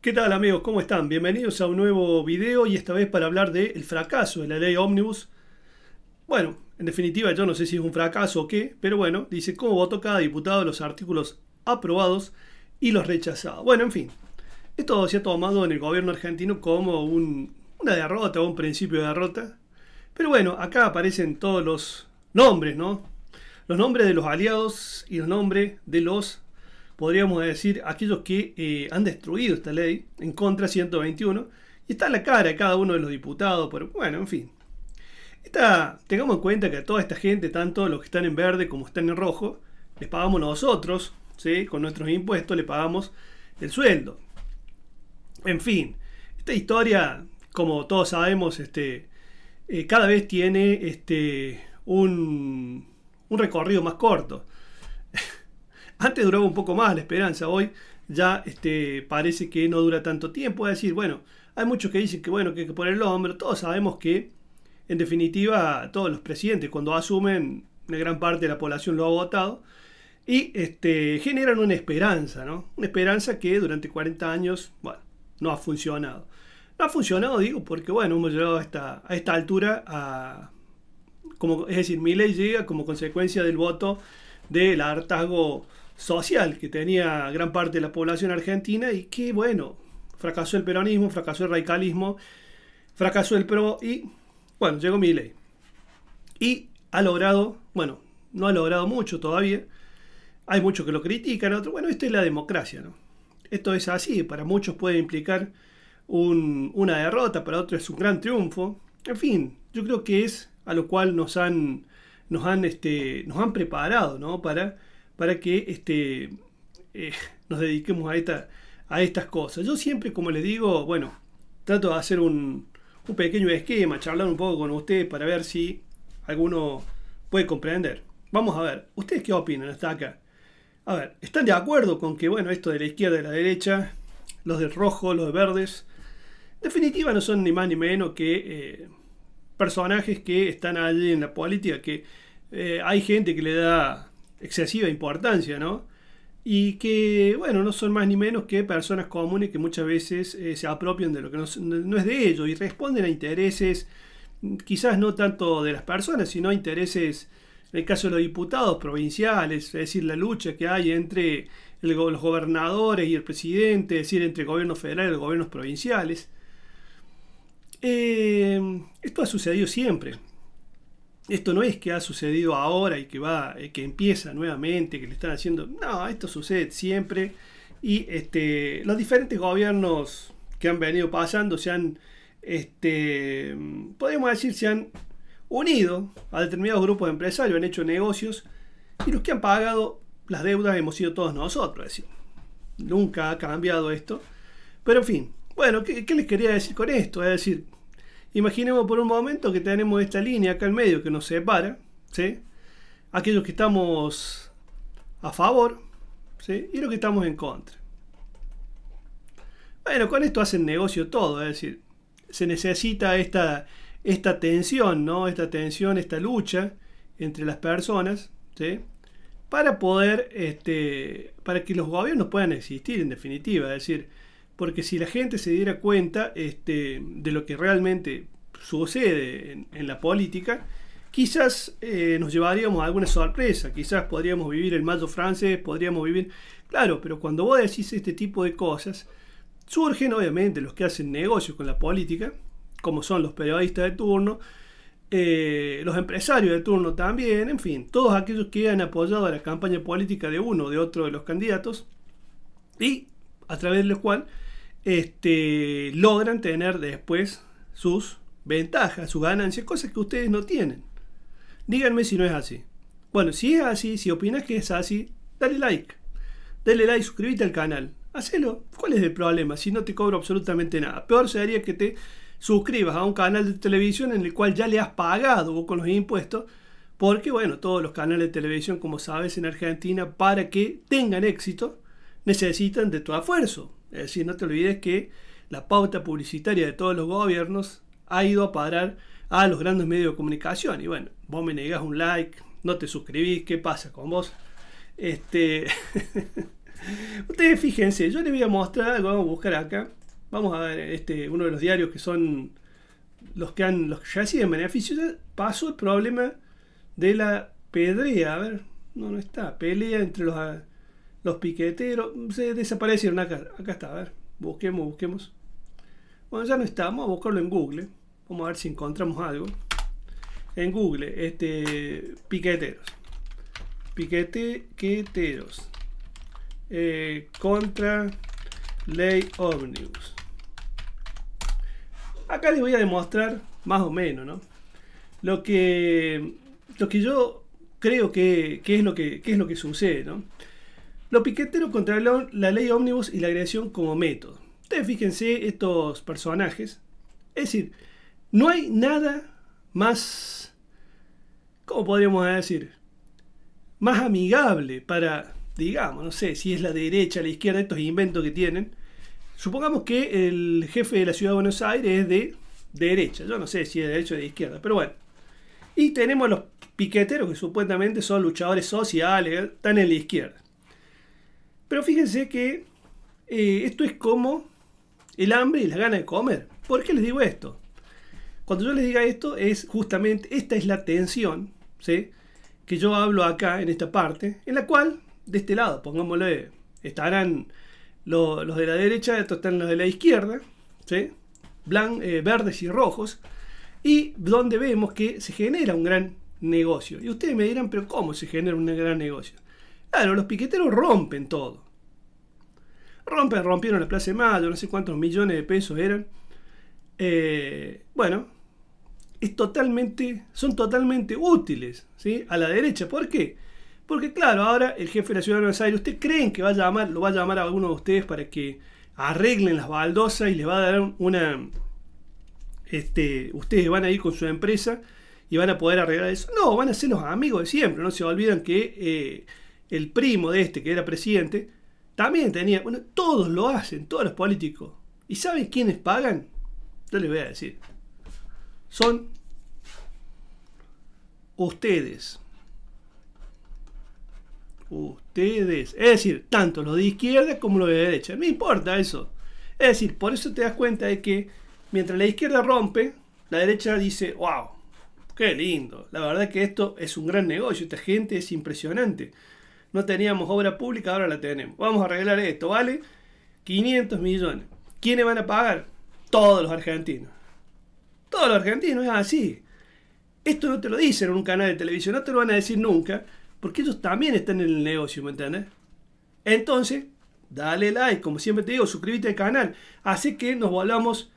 ¿Qué tal amigos? ¿Cómo están? Bienvenidos a un nuevo video y esta vez para hablar del fracaso de la ley ómnibus. Bueno, en definitiva yo no sé si es un fracaso o qué, pero bueno, dice cómo votó cada diputado los artículos aprobados y los rechazados. Bueno, en fin, esto se ha tomado en el gobierno argentino como una derrota o un principio de derrota. Pero bueno, acá aparecen todos los nombres, ¿no? Los nombres de los aliados y los nombres de los podríamos decir, aquellos que eh, han destruido esta ley en contra 121. Y está en la cara de cada uno de los diputados, pero bueno, en fin. tengamos en cuenta que a toda esta gente, tanto los que están en verde como están en rojo, les pagamos nosotros, con nuestros impuestos, le pagamos el sueldo. En fin, esta historia, como todos sabemos, este, eh, cada vez tiene este, un recorrido más corto. Antes duraba un poco más la esperanza, hoy ya este, parece que no dura tanto tiempo. Es decir, bueno, hay muchos que dicen que bueno, que hay que poner el hombro. todos sabemos que en definitiva todos los presidentes cuando asumen, una gran parte de la población lo ha votado, y este, generan una esperanza, ¿no? Una esperanza que durante 40 años, bueno, no ha funcionado. No ha funcionado, digo, porque bueno, hemos llegado a esta, altura Como, es decir, mi ley llega como consecuencia del voto del hartazgo social que tenía gran parte de la población argentina y que, bueno, fracasó el peronismo, fracasó el radicalismo, fracasó el PRO y, bueno, llegó ley. Y ha logrado, bueno, no ha logrado mucho todavía. Hay muchos que lo critican, otros, bueno, esto es la democracia, ¿no? Esto es así, para muchos puede implicar una derrota, para otros es un gran triunfo. En fin, yo creo que es a lo cual nos han, nos han, este, nos han preparado, ¿no? Para para que este, eh, nos dediquemos a, a estas cosas. Yo siempre, como les digo, bueno, trato de hacer un, pequeño esquema, charlar un poco con ustedes para ver si alguno puede comprender. Vamos a ver, ¿ustedes qué opinan hasta acá? A ver, ¿están de acuerdo con que, bueno, esto de la izquierda y de la derecha, los de rojo, los de verdes, en definitiva no son ni más ni menos que eh, personajes que están allí en la política, que eh, hay gente que le da excesiva importancia, ¿no? Y que, bueno, no son más ni menos que personas comunes que muchas veces eh, se apropian de lo que no, es de ellos y responden a intereses, quizás no tanto de las personas, sino a intereses, en el caso de los diputados provinciales, es decir, la lucha que hay entre los gobernadores y el presidente, es decir, entre gobierno federal y los gobiernos provinciales. Eh, esto ha sucedido siempre. Esto no es que ha sucedido ahora y que va, eh, que empieza nuevamente, que le están haciendo. No, esto sucede siempre. Y este, los diferentes gobiernos que han venido pasando se han, este, podemos decir, se han unido a determinados grupos de empresarios, han hecho negocios y los que han pagado las deudas hemos sido todos nosotros. Es decir, nunca ha cambiado esto. Pero en fin, bueno, qué les quería decir con esto? Es decir, Imaginemos por un momento que tenemos esta línea acá en medio que nos separa, Aquellos que estamos a favor, Y los que estamos en contra. Bueno, con esto hacen negocio todo, es decir, se necesita esta, esta tensión, ¿no? Esta tensión, esta lucha entre las personas, Para poder, este, para que los gobiernos puedan existir en definitiva, es decir, porque si la gente se diera cuenta este, de lo que realmente sucede en, la política, quizás eh, nos llevaríamos a alguna sorpresa, quizás podríamos vivir el mayo francés, podríamos vivir... Claro, pero cuando vos decís este tipo de cosas, surgen obviamente los que hacen negocios con la política, como son los periodistas de turno, eh, los empresarios de turno también, en fin, todos aquellos que han apoyado a la campaña política de uno o de otro de los candidatos, y a través de del cual este, logran tener después sus ventajas, sus ganancias, cosas que ustedes no tienen. Díganme si no es así. Bueno, si es así, si opinas que es así, dale like. Dale like, suscríbete al canal. Hacelo. ¿Cuál es el problema? Si no te cobro absolutamente nada. Peor sería que te suscribas a un canal de televisión en el cual ya le has pagado con los impuestos. Porque, bueno, todos los canales de televisión, como sabes, en Argentina, para que tengan éxito, necesitan de tu esfuerzo. Es decir, no te olvides que la pauta publicitaria de todos los gobiernos ha ido a parar a los grandes medios de comunicación. Y bueno, vos me negás un like, no te suscribís, ¿qué pasa con vos? Este... Ustedes fíjense, yo les voy a mostrar, algo, vamos a buscar acá. Vamos a ver este, uno de los diarios que son los que han, los que ya sido beneficios. Pasó el problema de la pedrea, a ver, no, no está, pelea entre los los piqueteros mm, se desaparecieron acá. Acá está, a ver. Busquemos, busquemos. Bueno, ya no estamos. a buscarlo en Google. Vamos a ver si encontramos algo. En Google, este, piqueteros. Piqueteros. Eh, contra ley omnibus. Acá les voy a demostrar más o menos, ¿no? Lo que, lo que yo creo que, es lo que, que, es lo que sucede, ¿no? Los piqueteros contra la, ley ómnibus y la agresión como método. Ustedes fíjense estos personajes. Es decir, no hay nada más, ¿cómo podríamos decir? Más amigable para, digamos, no sé, si es la derecha, la izquierda, estos inventos que tienen. Supongamos que el jefe de la ciudad de Buenos Aires es de derecha. Yo no sé si es de derecha o de izquierda, pero bueno. Y tenemos los piqueteros que supuestamente son luchadores sociales, están en la izquierda. Pero fíjense que eh, esto es como el hambre y la gana de comer. ¿Por qué les digo esto? Cuando yo les diga esto es justamente, esta es la tensión, ¿sí? Que yo hablo acá en esta parte, en la cual, de este lado, pongámosle, estarán los, de la derecha, estos están los de la izquierda, ¿sí? Blanc, eh, verdes y rojos, y donde vemos que se genera un gran negocio. Y ustedes me dirán, pero ¿cómo se genera un gran negocio? Claro, los piqueteros rompen todo. Rompen, rompieron la Plaza de Mayo, no sé cuántos millones de pesos eran. Eh, bueno, es totalmente, son totalmente útiles ¿sí? a la derecha. ¿Por qué? Porque claro, ahora el jefe de la ciudad de Buenos Aires, ¿usted creen que va a llamar, lo va a llamar a alguno de ustedes para que arreglen las baldosas y les va a dar una... Este, ustedes van a ir con su empresa y van a poder arreglar eso. No, van a ser los amigos de siempre, no se olvidan que eh, el primo de este que era presidente, también tenía, bueno, todos lo hacen, todos los políticos. ¿Y saben quiénes pagan? Yo les voy a decir. Son ustedes. Ustedes. Es decir, tanto los de izquierda como los de derecha. Me importa eso. Es decir, por eso te das cuenta de que mientras la izquierda rompe, la derecha dice, wow, qué lindo. La verdad que esto es un gran negocio. Esta gente es impresionante no teníamos obra pública, ahora la tenemos. Vamos a arreglar esto, ¿vale? 500 millones. ¿Quiénes van a pagar? Todos los argentinos. Todos los argentinos, es así. Esto no te lo dicen en un canal de televisión, no te lo van a decir nunca, porque ellos también están en el negocio, ¿me entiendes? Entonces, dale like, como siempre te digo, suscríbete al canal, así que nos volvamos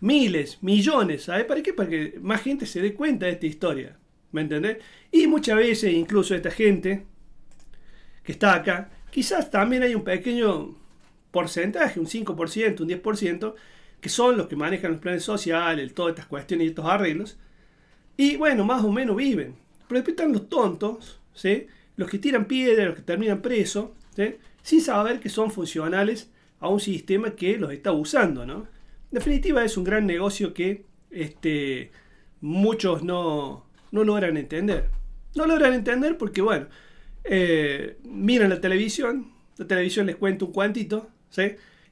miles, millones, ¿sabes? ¿Para qué? Para que más gente se dé cuenta de esta historia, ¿me entendés? Y muchas veces incluso esta gente, que está acá, quizás también hay un pequeño porcentaje, un 5%, un 10%, que son los que manejan los planes sociales, todas estas cuestiones y estos arreglos. Y bueno, más o menos viven. Pero después están los tontos, ¿sí? los que tiran piedra, los que terminan presos, sin saber que son funcionales a un sistema que los está usando. ¿no? En definitiva, es un gran negocio que este, muchos no, no logran entender. No logran entender porque, bueno, eh, miren la televisión, la televisión les cuenta un cuantito, ¿sí?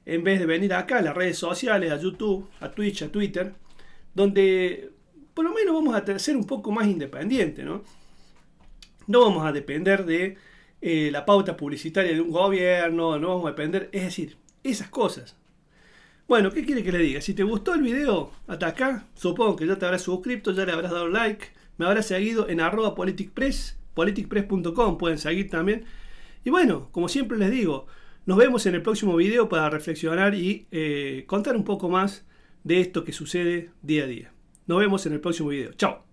En vez de venir acá a las redes sociales, a YouTube, a Twitch, a Twitter, donde por lo menos vamos a ser un poco más independientes, ¿no? No vamos a depender de eh, la pauta publicitaria de un gobierno, no vamos a depender, es decir, esas cosas. Bueno, ¿qué quiere que le diga? Si te gustó el video hasta acá, supongo que ya te habrás suscrito, ya le habrás dado like, me habrás seguido en arroba politicpress politicpress.com pueden seguir también. Y bueno, como siempre les digo, nos vemos en el próximo video para reflexionar y eh, contar un poco más de esto que sucede día a día. Nos vemos en el próximo video. Chao.